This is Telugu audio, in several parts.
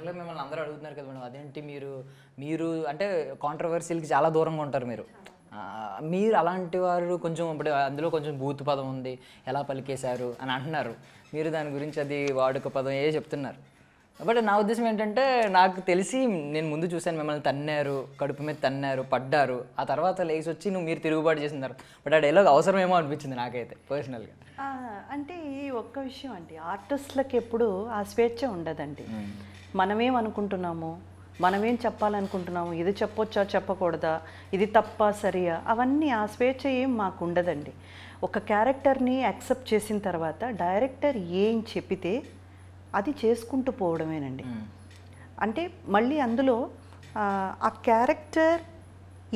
జనరల్గా మిమ్మల్ని అందరూ అడుగుతున్నారు కదా మేడం అదేంటి మీరు మీరు అంటే కాంట్రవర్సీలకి చాలా దూరంగా ఉంటారు మీరు మీరు అలాంటి వారు కొంచెం ఇప్పుడు అందులో కొంచెం బూత్ పదం ఉంది ఎలా పలికేశారు అని అంటున్నారు మీరు దాని గురించి అది వాడుక పదం ఏ చెప్తున్నారు బట్ నా ఉద్దేశం ఏంటంటే నాకు తెలిసి నేను ముందు చూశాను మిమ్మల్ని తన్నారు కడుపు మీద తన్నారు పడ్డారు ఆ తర్వాత లేచి వచ్చి నువ్వు మీరు తిరుగుబాటు చేసినారు బట్ ఆ డైలాగ్ అవసరమేమో అనిపించింది నాకైతే పర్సనల్గా అంటే ఈ ఒక్క విషయం అండి ఆర్టిస్ట్లకు ఎప్పుడు ఆ స్వేచ్ఛ ఉండదండి మనమేం అనుకుంటున్నాము మనమేం చెప్పాలనుకుంటున్నాము ఇది చెప్పొచ్చా చెప్పకూడదా ఇది తప్ప సరియా అవన్నీ ఆ స్వేచ్ఛ ఏం మాకు ఉండదండి ఒక క్యారెక్టర్ని యాక్సెప్ట్ చేసిన తర్వాత డైరెక్టర్ ఏం చెప్పితే అది చేసుకుంటూ పోవడమేనండి అంటే మళ్ళీ అందులో ఆ క్యారెక్టర్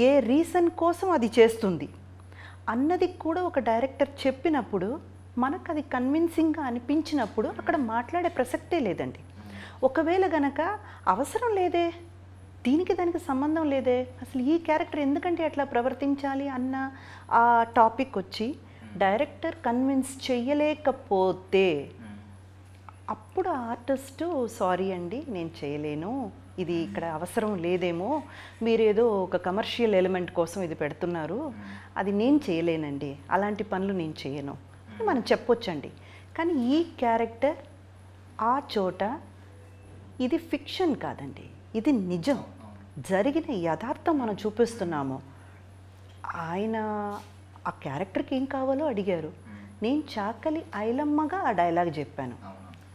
ఏ రీజన్ కోసం అది చేస్తుంది అన్నది కూడా ఒక డైరెక్టర్ చెప్పినప్పుడు మనకు అది కన్విన్సింగ్గా అనిపించినప్పుడు అక్కడ మాట్లాడే ప్రసక్తే లేదండి ఒకవేళ గనక అవసరం లేదే దీనికి దానికి సంబంధం లేదే అసలు ఈ క్యారెక్టర్ ఎందుకంటే అట్లా ప్రవర్తించాలి అన్న ఆ టాపిక్ వచ్చి డైరెక్టర్ కన్విన్స్ చెయ్యలేకపోతే అప్పుడు ఆర్టిస్టు సారీ అండి నేను చేయలేను ఇది ఇక్కడ అవసరం లేదేమో మీరేదో ఒక కమర్షియల్ ఎలిమెంట్ కోసం ఇది పెడుతున్నారు అది నేను చేయలేనండి అలాంటి పనులు నేను చేయను మనం చెప్పొచ్చండి కానీ ఈ క్యారెక్టర్ ఆ చోట ఇది ఫిక్షన్ కాదండి ఇది నిజం జరిగిన యథార్థం మనం చూపిస్తున్నాము ఆయన ఆ క్యారెక్టర్కి ఏం కావాలో అడిగారు నేను చాకలి ఐలమ్మగా ఆ డైలాగ్ చెప్పాను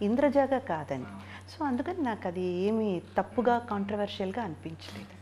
ఇంద్రజాగా కాదని సో అందుకని నాకు అది ఏమీ తప్పుగా కాంట్రవర్షియల్గా అనిపించలేదు